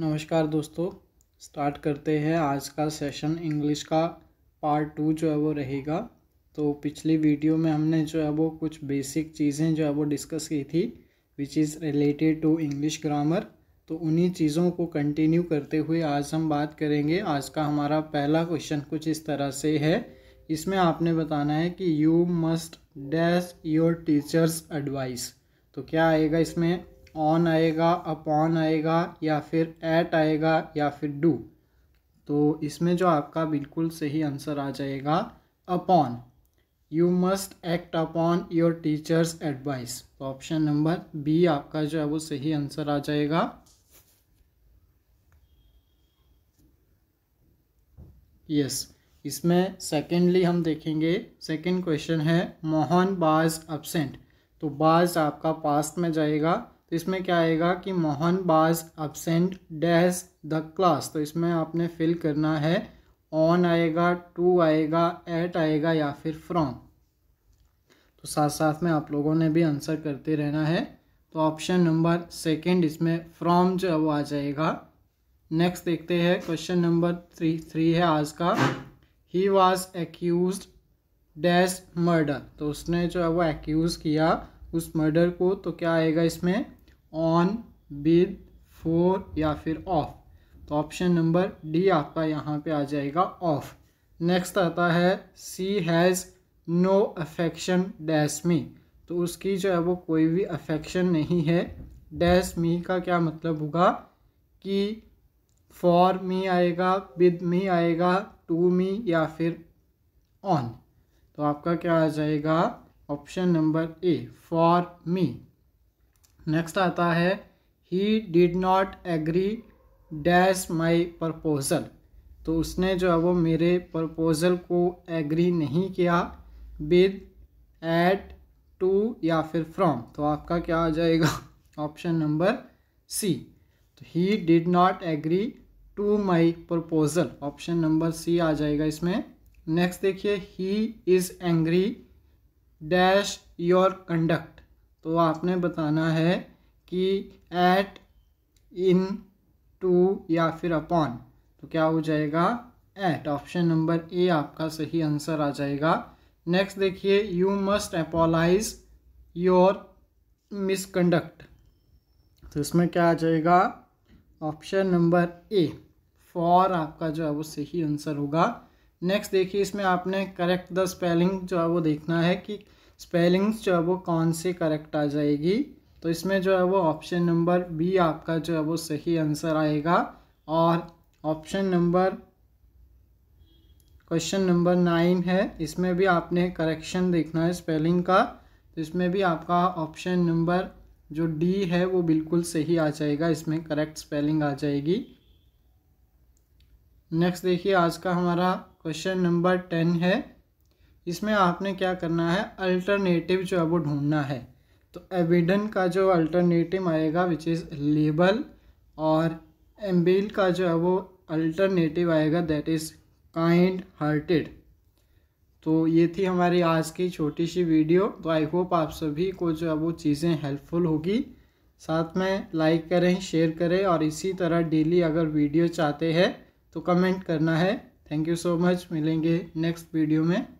नमस्कार दोस्तों स्टार्ट करते हैं आज का सेशन इंग्लिश का पार्ट टू जो है वो रहेगा तो पिछली वीडियो में हमने जो है वो कुछ बेसिक चीज़ें जो है वो डिस्कस की थी which is related to English grammar तो उन्हीं चीज़ों को कंटिन्यू करते हुए आज हम बात करेंगे आज का हमारा पहला क्वेश्चन कुछ इस तरह से है इसमें आपने बताना है कि you must dash your teachers advice तो क्या आएगा इसमें ऑन आएगा अपॉन आएगा या फिर एट आएगा या फिर डू तो इसमें जो आपका बिल्कुल सही आंसर आ जाएगा upon you must act upon your teachers advice तो ऑप्शन नंबर बी आपका जो है वो सही आंसर आ जाएगा यस yes. इसमें सेकेंडली हम देखेंगे सेकेंड क्वेश्चन है मोहन बाज अब्सेंट तो बाज आपका पास्ट में जाएगा तो इसमें क्या आएगा कि मोहन बाज अबसेंट डैश द क्लास तो इसमें आपने फिल करना है ऑन आएगा टू आएगा एट आएगा या फिर फ्रॉम तो साथ साथ में आप लोगों ने भी आंसर करते रहना है तो ऑप्शन नंबर सेकंड इसमें फ्रॉम जो है वो आ जाएगा नेक्स्ट देखते हैं क्वेश्चन नंबर थ्री थ्री है आज का he was accused dash murder तो उसने जो है वो एक्यूज़ किया उस मर्डर को तो क्या आएगा इसमें ऑन विद फोर या फिर ऑफ तो ऑप्शन नंबर डी आपका यहाँ पे आ जाएगा ऑफ नेक्स्ट आता है she has no affection dash me तो उसकी जो है वो कोई भी अफेक्शन नहीं है डैश मी का क्या मतलब होगा कि फॉर मी आएगा विद मी आएगा टू मी या फिर ऑन तो आपका क्या आ जाएगा option number A for me next आता है he did not agree dash my proposal तो उसने जो है वो मेरे प्रपोज़ल को एग्री नहीं किया विद एट टू या फिर फ्रॉम तो आपका क्या आ जाएगा ऑप्शन नंबर सी तो he did not agree to my proposal option number C आ जाएगा इसमें नेक्स्ट देखिए he is angry dash your conduct तो आपने बताना है कि एट इन टू या फिर अपॉन तो क्या हो जाएगा एट ऑप्शन नंबर ए आपका सही आंसर आ जाएगा नेक्स्ट देखिए you must apologise your misconduct तो इसमें क्या आ जाएगा ऑप्शन नंबर ए फॉर आपका जो है वो सही आंसर होगा नेक्स्ट देखिए इसमें आपने करेक्ट द स्पेलिंग जो है वो देखना है कि स्पेलिंग्स जो है वो कौन सी करेक्ट आ जाएगी तो इसमें जो है वो ऑप्शन नंबर बी आपका जो है वो सही आंसर आएगा और option number question number nine है इसमें भी आपने करेक्शन देखना है स्पेलिंग का तो इसमें भी आपका ऑप्शन नंबर जो डी है वो बिल्कुल सही आ जाएगा इसमें करेक्ट स्पेलिंग आ जाएगी नेक्स्ट देखिए आज का हमारा क्वेश्चन नंबर टेन है इसमें आपने क्या करना है अल्टरनेटिव जो है वो ढूंढना है तो एविडन का जो अल्टरनेटिव आएगा विच इज़ लेबल और एम्बिल का जो है वो अल्टरनेटिव आएगा दैट इज़ काइंड हार्टेड तो ये थी हमारी आज की छोटी सी वीडियो तो आई होप आप सभी को जो है वो चीज़ें हेल्पफुल होगी साथ में लाइक करें शेयर करें और इसी तरह डेली अगर वीडियो चाहते हैं तो कमेंट करना है थैंक यू सो मच मिलेंगे नेक्स्ट वीडियो में